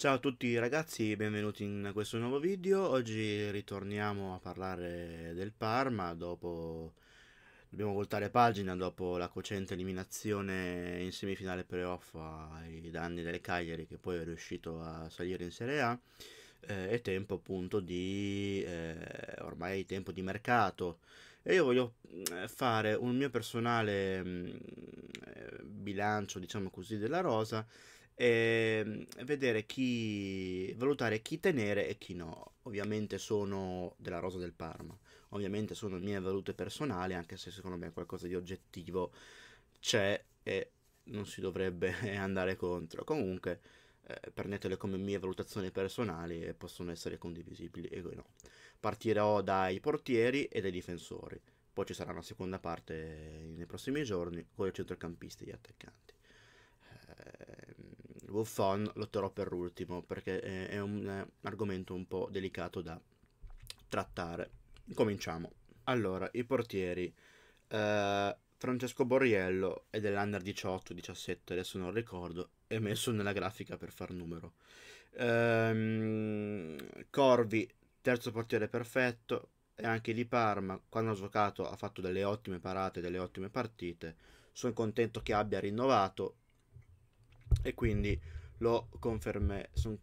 Ciao a tutti ragazzi, benvenuti in questo nuovo video. Oggi ritorniamo a parlare del Parma dopo dobbiamo voltare pagina dopo la cocente eliminazione in semifinale playoff ai danni delle Cagliari che poi è riuscito a salire in Serie A. Eh, è tempo appunto di eh, ormai tempo di mercato e io voglio eh, fare un mio personale mh, mm, eh, bilancio, diciamo così, della rosa e ehm, vedere chi valutare chi tenere e chi no. Ovviamente sono della Rosa del Parma, ovviamente sono mie valute personali, anche se secondo me qualcosa di oggettivo c'è e non si dovrebbe andare contro. Comunque eh, prendetele come mie valutazioni personali e possono essere condivisibili e no. Partirò dai portieri e dai difensori. Poi ci sarà una seconda parte nei prossimi giorni con i centrocampisti e gli attaccanti il buffon lo per l'ultimo perché è un argomento un po' delicato da trattare. Cominciamo. Allora, i portieri. Eh, Francesco Borriello è dell'under 18-17, adesso non ricordo, è messo nella grafica per far numero. Ehm, Corvi, terzo portiere perfetto, e anche di Parma, quando ha svocato ha fatto delle ottime parate, delle ottime partite. Sono contento che abbia rinnovato e quindi lo, conferme, son,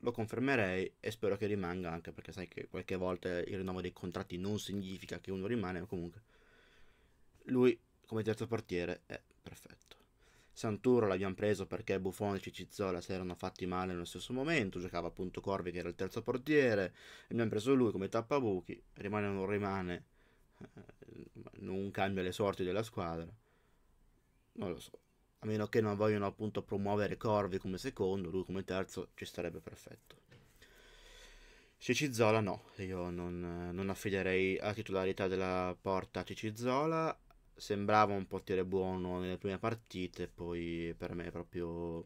lo confermerei e spero che rimanga anche perché sai che qualche volta il rinnovo dei contratti non significa che uno rimane, ma comunque lui come terzo portiere è perfetto. Santuro l'abbiamo preso perché Buffon e Cicizzola si erano fatti male nello stesso momento, giocava appunto Corvi che era il terzo portiere, abbiamo preso lui come tappabuchi, rimane o non rimane, eh, non cambia le sorti della squadra, non lo so a meno che non vogliono appunto promuovere Corvi come secondo, lui come terzo, ci starebbe perfetto. Cicizola no, io non, non affiderei la titolarità della porta a Cicizola, sembrava un portiere buono nelle prime partite, poi per me proprio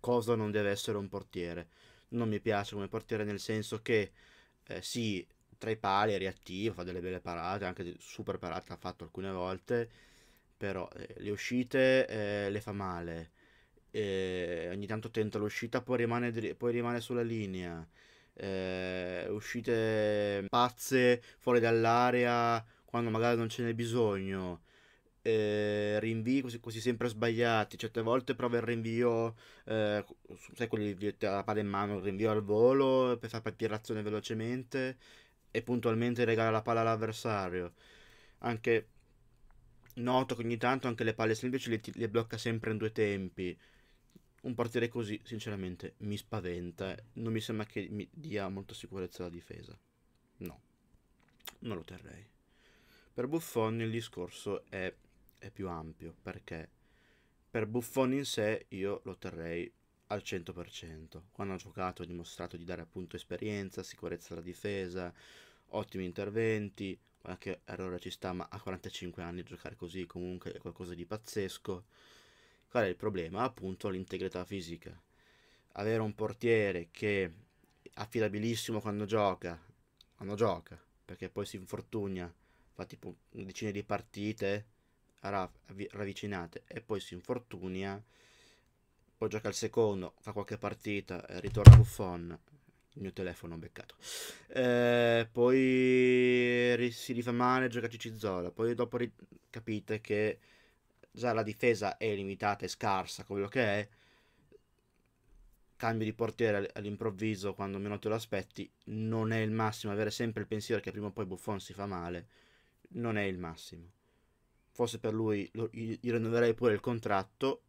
cosa non deve essere un portiere. Non mi piace come portiere nel senso che eh, sì, tra i pali è reattivo, fa delle belle parate, anche super parate ha fatto alcune volte, però eh, le uscite eh, le fa male, eh, ogni tanto tenta l'uscita, poi rimane, poi rimane sulla linea, eh, uscite pazze fuori dall'area quando magari non ce n'è bisogno. Eh, rinvii così, così, sempre sbagliati certe volte prova il rinvio eh, sai quelli la palla in mano il rinvio al volo per far partire l'azione velocemente e puntualmente regala la palla all'avversario anche noto che ogni tanto anche le palle semplici le, le blocca sempre in due tempi. Un portiere così, sinceramente, mi spaventa. Non mi sembra che mi dia molta sicurezza alla difesa. No, non lo terrei. Per Buffon il discorso è, è più ampio, perché per Buffon in sé io lo terrei al 100%. Quando ha giocato ha dimostrato di dare appunto esperienza, sicurezza alla difesa, ottimi interventi, qualche errore ci sta, ma a 45 anni giocare così comunque è qualcosa di pazzesco. Qual è il problema? Appunto l'integrità fisica. Avere un portiere che è affidabilissimo quando gioca, quando gioca, perché poi si infortuna, fa tipo decine di partite ravvicinate e poi si infortuna, poi gioca il secondo, fa qualche partita, ritorna Buffon, il mio telefono ho beccato. Eh, poi si rifà male, gioca Cicizola. Poi dopo ri- capite che già la difesa è limitata e scarsa, quello che è. Cambio di portiere all'improvviso quando meno te lo aspetti non è il massimo. Avere sempre il pensiero che prima o poi Buffon si fa male non è il massimo. Forse per lui lo, gli rinnoverei pure il contratto.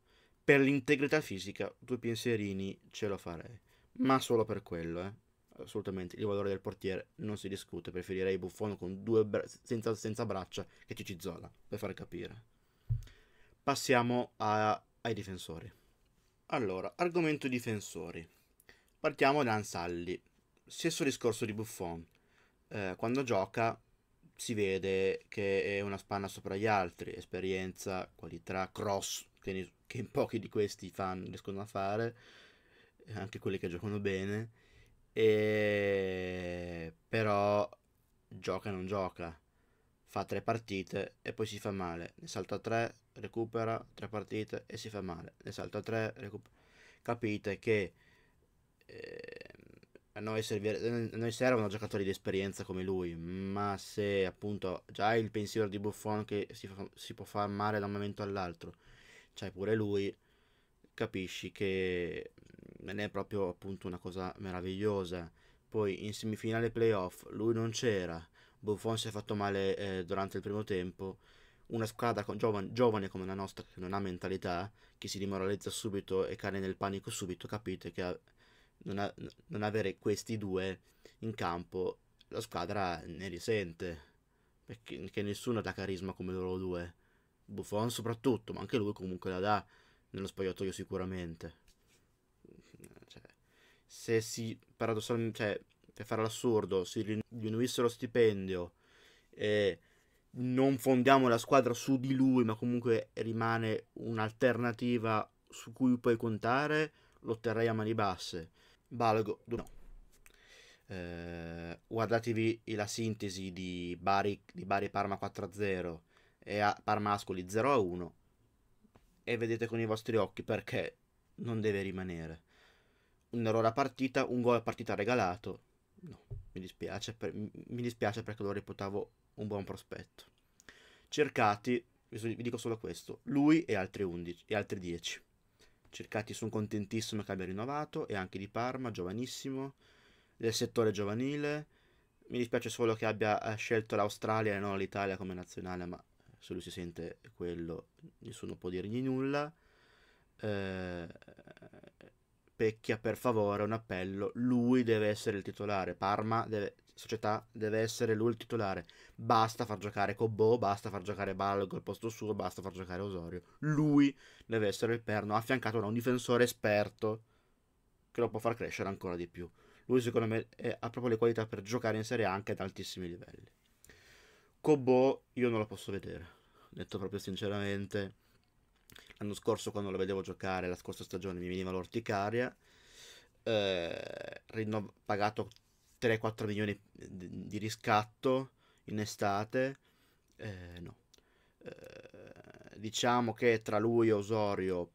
Per l'integrità fisica, due pensierini ce lo farei ma solo per quello, eh. Assolutamente, il valore del portiere non si discute, preferirei Buffon con due bra- senza, senza, braccia che Cicizola, per far capire. Passiamo a, ai difensori. Allora, argomento difensori. Partiamo da Ansalli. Stesso discorso di Buffon. Eh, quando gioca si vede che è una spanna sopra gli altri, esperienza, qualità, cross, che, ne, che pochi di questi fan riescono a fare eh, anche quelli che giocano bene, e... però gioca e non gioca, fa tre partite e poi si fa male, ne salta tre, recupera tre partite e si fa male, ne salta tre, recupera... Capite che eh, a, noi servire... a noi servono giocatori di esperienza come lui, ma se appunto già il pensiero di Buffon che si, fa... si può far male da un momento all'altro, c'è cioè pure lui, capisci che non è proprio appunto una cosa meravigliosa. Poi in semifinale playoff lui non c'era, Buffon si è fatto male eh, durante il primo tempo, una squadra giovane, giovane, come la nostra che non ha mentalità, che si dimoralizza subito e cade nel panico subito, capite che non, a, non avere questi due in campo la squadra ne risente, perché nessuno dà carisma come loro due. Buffon soprattutto, ma anche lui comunque la dà nello spogliatoio sicuramente se si paradossalmente, cioè per fare l'assurdo, si diminuisse lo stipendio e non fondiamo la squadra su di lui, ma comunque rimane un'alternativa su cui puoi contare, lotterei a mani basse. Balgo, no. Eh, guardatevi la sintesi di Bari, di Bari Parma 4-0 e a Parma Ascoli 0-1 e vedete con i vostri occhi perché non deve rimanere un errore a partita, un gol a partita regalato. No, mi dispiace, per, mi dispiace perché lo reputavo un buon prospetto. Cercati, vi dico solo questo, lui e altri, 11, e altri 10. Cercati sono contentissimo che abbia rinnovato e anche di Parma, giovanissimo, del settore giovanile. Mi dispiace solo che abbia eh, scelto l'Australia e non l'Italia come nazionale, ma se lui si sente quello nessuno può dirgli nulla. Eh, Pecchia, per favore, un appello. Lui deve essere il titolare. Parma, deve, società, deve essere lui il titolare. Basta far giocare Cobbo, basta far giocare Balgo al posto suo, basta far giocare Osorio. Lui deve essere il perno, affiancato da un difensore esperto che lo può far crescere ancora di più. Lui, secondo me, è, ha proprio le qualità per giocare in Serie A anche ad altissimi livelli. Cobbo, io non lo posso vedere. Detto proprio sinceramente L'anno scorso quando lo vedevo giocare, la scorsa stagione, mi veniva l'orticaria. Eh, rinno- pagato 3-4 milioni di riscatto in estate. Eh, no. Eh, diciamo che tra lui e Osorio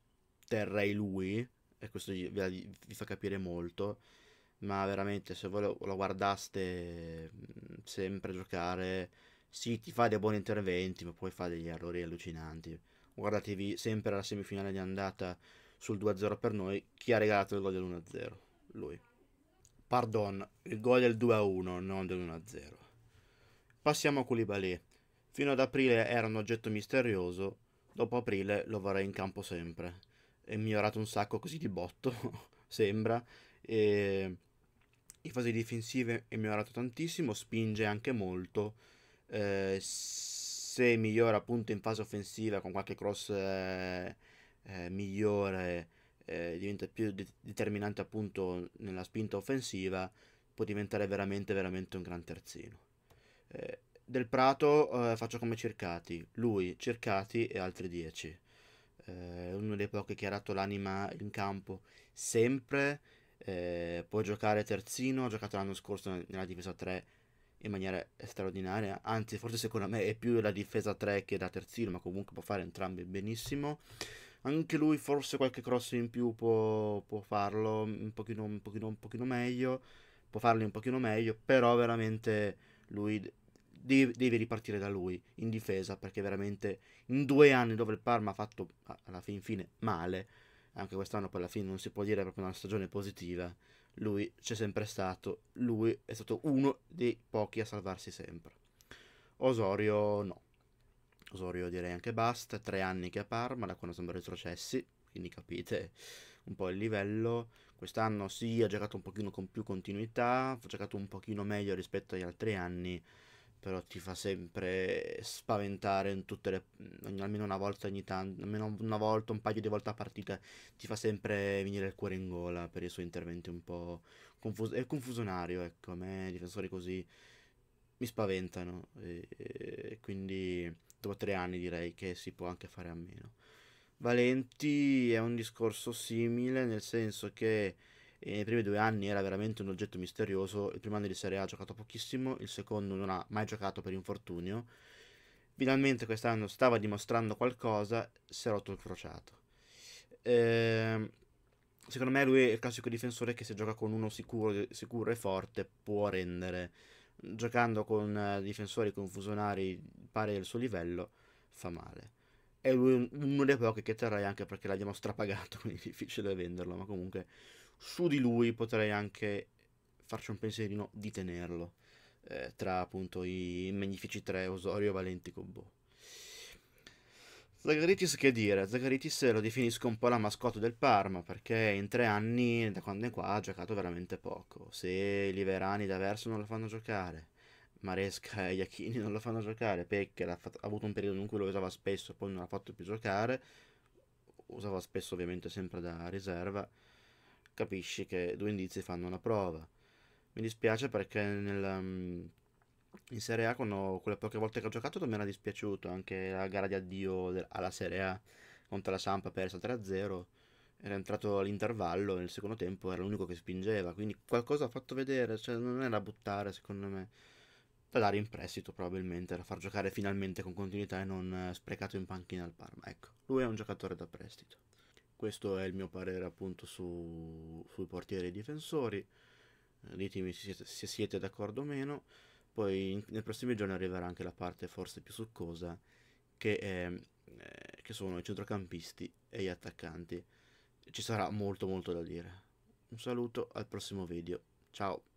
terrei lui, e questo vi, vi fa capire molto ma veramente se voi lo, lo guardaste mm, sempre giocare, sì, ti fa dei buoni interventi, ma poi fa degli errori allucinanti guardatevi sempre la semifinale di andata sul 2-0 per noi, chi ha regalato il gol dell'1-0? Lui. Pardon, il gol del 2-1, non dell'1-0. Passiamo a Koulibaly. Fino ad aprile era un oggetto misterioso, dopo aprile lo vorrei in campo sempre. È migliorato un sacco così di botto, sembra, e in fase difensive è migliorato tantissimo, spinge anche molto. Eh, se migliora appunto in fase offensiva con qualche cross eh, eh, migliore, eh, diventa più de- determinante appunto nella spinta offensiva, può diventare veramente, veramente un gran terzino. Eh, del Prato eh, faccio come Circati lui, Circati e altri 10. Eh, uno dei pochi che ha dato l'anima in campo sempre, può giocare terzino, ha giocato l'anno scorso nella difesa 3 in maniera straordinaria, anzi forse secondo me è più la difesa 3 che la terzino, ma comunque può fare entrambi benissimo. Anche lui forse qualche cross in più può, può farlo un pochino, un, pochino, un pochino meglio, può farli un pochino meglio, però veramente lui deve ripartire da lui in difesa, perché veramente in due anni dove il Parma ha fatto alla fin fine male, anche quest'anno poi alla fine non si può dire proprio una stagione positiva, lui c'è sempre stato, lui è stato uno dei pochi a salvarsi sempre. Osorio no. Osorio direi anche basta, tre anni che è a Parma, da quando siamo retrocessi, quindi capite un po' il livello. Quest'anno sì, ha giocato un pochino con più continuità, ha giocato un pochino meglio rispetto agli altri anni, però ti fa sempre spaventare in tutte le mm, almeno una volta ogni tanto, almeno una volta, un paio di volte a partita ti fa sempre venire il cuore in gola per i suoi interventi un po' confuso è confusionario, ecco, a me difensori così mi spaventano e, e quindi dopo tre anni direi che si può anche fare a meno. Valenti è un discorso simile nel senso che e nei primi due anni era veramente un oggetto misterioso, il primo anno di Serie A ha giocato pochissimo, il secondo non ha mai giocato per infortunio, finalmente quest'anno stava dimostrando qualcosa, si è rotto il crociato. Ehm, secondo me lui è il classico difensore che se gioca con uno sicuro, sicuro e forte può rendere, giocando con eh, difensori, con fusionari pari al suo livello, fa male è uno dei pochi che terrei anche perché l'abbiamo strapagato, quindi è difficile venderlo, ma comunque su di lui potrei anche farci un pensierino di tenerlo eh, tra appunto i magnifici tre Osorio, Valenti, Combo. Zagaritis che dire? Zagaritis lo definisco un po' la mascotte del Parma perché in tre anni, da quando è qua, ha giocato veramente poco. Se Liverani da Verso non lo fanno giocare, Maresca e Iachini non lo fanno giocare, Peccher ha, fatto, ha avuto un periodo in cui lo usava spesso, poi non l'ha fatto più giocare, usava spesso ovviamente sempre da riserva, capisci che due indizi fanno una prova. Mi dispiace perché nel, mm, in Serie A, quando, quelle poche volte che ho giocato, non mi era dispiaciuto. Anche la gara di addio alla Serie A contro la Sampa persa 3-0. Era entrato all'intervallo nel secondo tempo, era l'unico che spingeva. Quindi qualcosa ha fatto vedere, cioè non era buttare secondo me. Da dare in prestito probabilmente, da far giocare finalmente con continuità e non eh, sprecato in panchina al Parma. Ecco, lui è un giocatore da prestito. Questo è il mio parere appunto su, sui portieri e difensori. Eh, ditemi se siete, se siete d'accordo o meno. Poi in, nei prossimi giorni arriverà anche la parte forse più succosa che, è, eh, che sono i centrocampisti e gli attaccanti. Ci sarà molto molto da dire. Un saluto al prossimo video. Ciao.